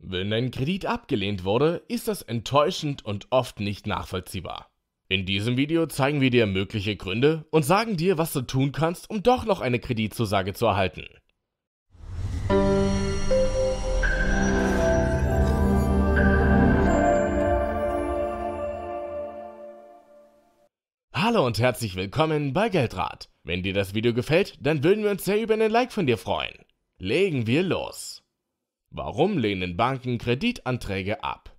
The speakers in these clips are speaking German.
Wenn ein Kredit abgelehnt wurde, ist das enttäuschend und oft nicht nachvollziehbar. In diesem Video zeigen wir dir mögliche Gründe und sagen dir, was du tun kannst, um doch noch eine Kreditzusage zu erhalten. Hallo und herzlich willkommen bei Geldrat. Wenn dir das Video gefällt, dann würden wir uns sehr über einen Like von dir freuen. Legen wir los. Warum lehnen Banken Kreditanträge ab?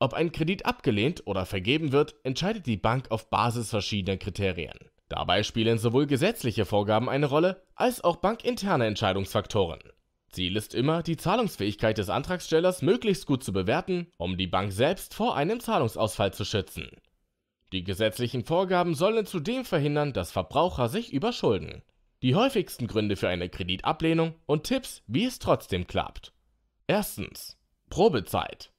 Ob ein Kredit abgelehnt oder vergeben wird, entscheidet die Bank auf Basis verschiedener Kriterien. Dabei spielen sowohl gesetzliche Vorgaben eine Rolle, als auch bankinterne Entscheidungsfaktoren. Ziel ist immer, die Zahlungsfähigkeit des Antragstellers möglichst gut zu bewerten, um die Bank selbst vor einem Zahlungsausfall zu schützen. Die gesetzlichen Vorgaben sollen zudem verhindern, dass Verbraucher sich überschulden. Die häufigsten Gründe für eine Kreditablehnung und Tipps, wie es trotzdem klappt. Erstens. Probezeit.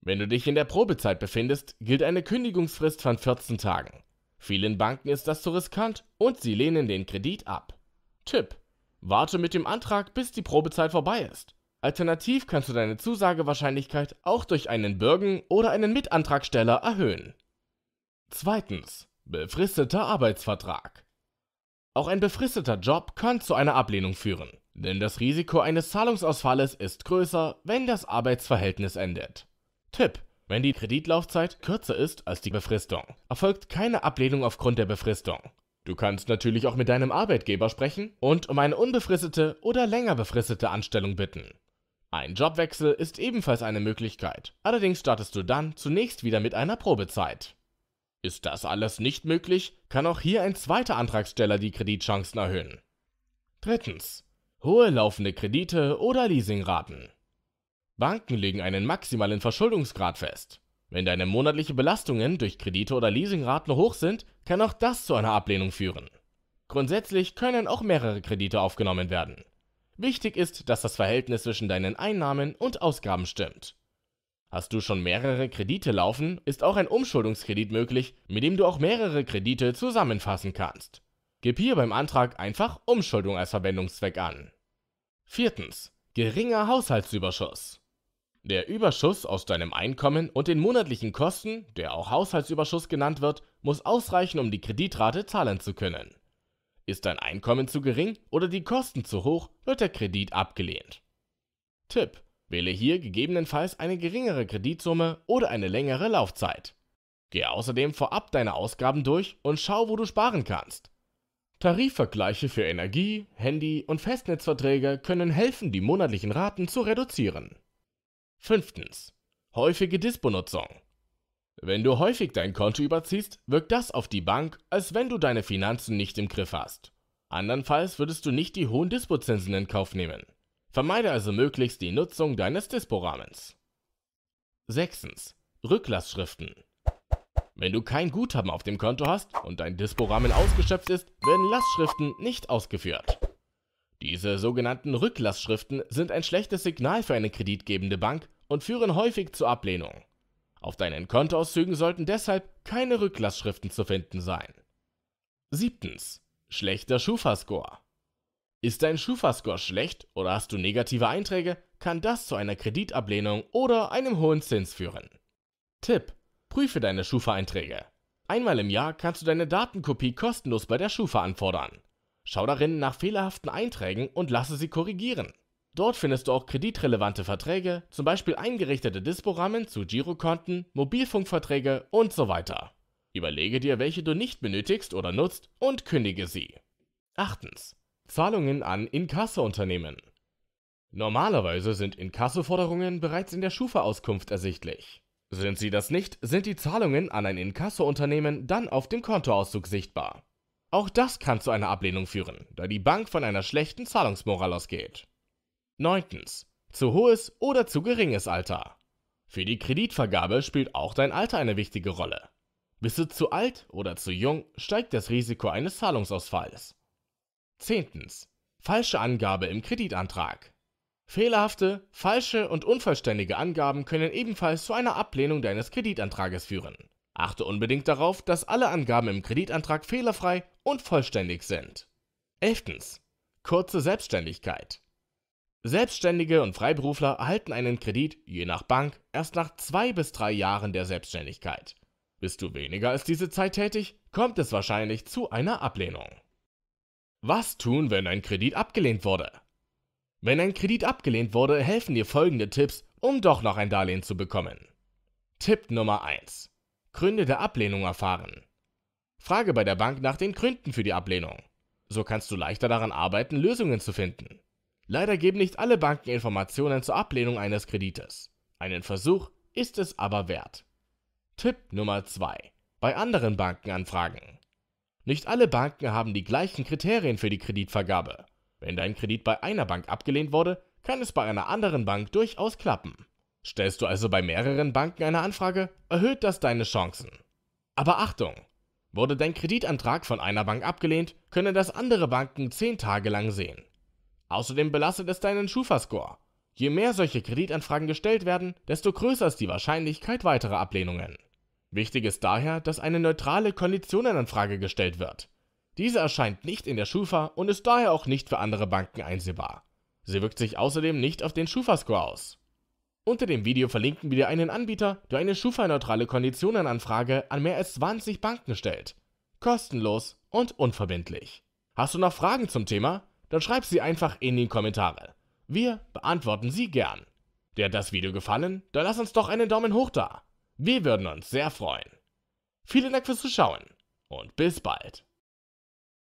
Wenn du dich in der Probezeit befindest, gilt eine Kündigungsfrist von 14 Tagen. Vielen Banken ist das zu riskant und sie lehnen den Kredit ab. Tipp. Warte mit dem Antrag, bis die Probezeit vorbei ist. Alternativ kannst du deine Zusagewahrscheinlichkeit auch durch einen Bürgen oder einen Mitantragsteller erhöhen. Zweitens. Befristeter Arbeitsvertrag. Auch ein befristeter Job kann zu einer Ablehnung führen. Denn das Risiko eines Zahlungsausfalles ist größer, wenn das Arbeitsverhältnis endet. Tipp: Wenn die Kreditlaufzeit kürzer ist als die Befristung, erfolgt keine Ablehnung aufgrund der Befristung. Du kannst natürlich auch mit deinem Arbeitgeber sprechen und um eine unbefristete oder länger befristete Anstellung bitten. Ein Jobwechsel ist ebenfalls eine Möglichkeit, allerdings startest du dann zunächst wieder mit einer Probezeit. Ist das alles nicht möglich, kann auch hier ein zweiter Antragsteller die Kreditchancen erhöhen. Drittens hohe laufende Kredite oder Leasingraten. Banken legen einen maximalen Verschuldungsgrad fest. Wenn deine monatlichen Belastungen durch Kredite oder Leasingraten hoch sind, kann auch das zu einer Ablehnung führen. Grundsätzlich können auch mehrere Kredite aufgenommen werden. Wichtig ist, dass das Verhältnis zwischen deinen Einnahmen und Ausgaben stimmt. Hast du schon mehrere Kredite laufen, ist auch ein Umschuldungskredit möglich, mit dem du auch mehrere Kredite zusammenfassen kannst. Gib hier beim Antrag einfach Umschuldung als Verwendungszweck an. Viertens. Geringer Haushaltsüberschuss. Der Überschuss aus deinem Einkommen und den monatlichen Kosten, der auch Haushaltsüberschuss genannt wird, muss ausreichen, um die Kreditrate zahlen zu können. Ist dein Einkommen zu gering oder die Kosten zu hoch, wird der Kredit abgelehnt. Tipp: Wähle hier gegebenenfalls eine geringere Kreditsumme oder eine längere Laufzeit. Gehe außerdem vorab deine Ausgaben durch und schau, wo du sparen kannst. Tarifvergleiche für Energie, Handy- und Festnetzverträge können helfen, die monatlichen Raten zu reduzieren. 5. Häufige Disponutzung. Wenn du häufig dein Konto überziehst, wirkt das auf die Bank, als wenn du deine Finanzen nicht im Griff hast. Andernfalls würdest du nicht die hohen Dispozinsen in Kauf nehmen. Vermeide also möglichst die Nutzung deines Disporahmens. 6. Rücklassschriften. Wenn du kein Guthaben auf dem Konto hast und dein Disporahmen ausgeschöpft ist, werden Lastschriften nicht ausgeführt. Diese sogenannten Rücklassschriften sind ein schlechtes Signal für eine kreditgebende Bank und führen häufig zur Ablehnung. Auf deinen Kontoauszügen sollten deshalb keine Rücklassschriften zu finden sein. 7. Schlechter Schufa-Score Ist dein Schufa-Score schlecht oder hast du negative Einträge, kann das zu einer Kreditablehnung oder einem hohen Zins führen. Tipp Prüfe deine Schufa-Einträge. Einmal im Jahr kannst du deine Datenkopie kostenlos bei der Schufa anfordern. Schau darin nach fehlerhaften Einträgen und lasse sie korrigieren. Dort findest du auch kreditrelevante Verträge, zum Beispiel eingerichtete Disporamen zu Girokonten, Mobilfunkverträge und so weiter. Überlege dir, welche du nicht benötigst oder nutzt und kündige sie. 8. Zahlungen an Inkasso-Unternehmen Normalerweise sind Inkasso-Forderungen bereits in der Schufa-Auskunft ersichtlich. Sind sie das nicht, sind die Zahlungen an ein Inkassounternehmen dann auf dem Kontoauszug sichtbar. Auch das kann zu einer Ablehnung führen, da die Bank von einer schlechten Zahlungsmoral ausgeht. 9. Zu hohes oder zu geringes Alter. Für die Kreditvergabe spielt auch dein Alter eine wichtige Rolle. Bist du zu alt oder zu jung, steigt das Risiko eines Zahlungsausfalls. 10. Falsche Angabe im Kreditantrag. Fehlerhafte, falsche und unvollständige Angaben können ebenfalls zu einer Ablehnung deines Kreditantrages führen. Achte unbedingt darauf, dass alle Angaben im Kreditantrag fehlerfrei und vollständig sind. 11. Kurze Selbstständigkeit. Selbstständige und Freiberufler erhalten einen Kredit, je nach Bank, erst nach zwei bis drei Jahren der Selbstständigkeit. Bist du weniger als diese Zeit tätig, kommt es wahrscheinlich zu einer Ablehnung. Was tun, wenn ein Kredit abgelehnt wurde? Wenn ein Kredit abgelehnt wurde, helfen dir folgende Tipps, um doch noch ein Darlehen zu bekommen. Tipp Nummer 1. Gründe der Ablehnung erfahren. Frage bei der Bank nach den Gründen für die Ablehnung. So kannst du leichter daran arbeiten, Lösungen zu finden. Leider geben nicht alle Banken Informationen zur Ablehnung eines Kredites. Einen Versuch ist es aber wert. Tipp Nummer 2. Bei anderen Banken anfragen. Nicht alle Banken haben die gleichen Kriterien für die Kreditvergabe. Wenn dein Kredit bei einer Bank abgelehnt wurde, kann es bei einer anderen Bank durchaus klappen. Stellst du also bei mehreren Banken eine Anfrage, erhöht das deine Chancen. Aber Achtung! Wurde dein Kreditantrag von einer Bank abgelehnt, können das andere Banken 10 Tage lang sehen. Außerdem belastet es deinen Schufa-Score. Je mehr solche Kreditanfragen gestellt werden, desto größer ist die Wahrscheinlichkeit weiterer Ablehnungen. Wichtig ist daher, dass eine neutrale Konditionenanfrage gestellt wird. Diese erscheint nicht in der Schufa und ist daher auch nicht für andere Banken einsehbar. Sie wirkt sich außerdem nicht auf den Schufa-Score aus. Unter dem Video verlinken wir dir einen Anbieter, der eine Schufa-neutrale Konditionenanfrage an mehr als 20 Banken stellt. Kostenlos und unverbindlich. Hast du noch Fragen zum Thema? Dann schreib sie einfach in die Kommentare. Wir beantworten sie gern. Dir hat das Video gefallen? Dann lass uns doch einen Daumen hoch da. Wir würden uns sehr freuen. Vielen Dank fürs Zuschauen und bis bald.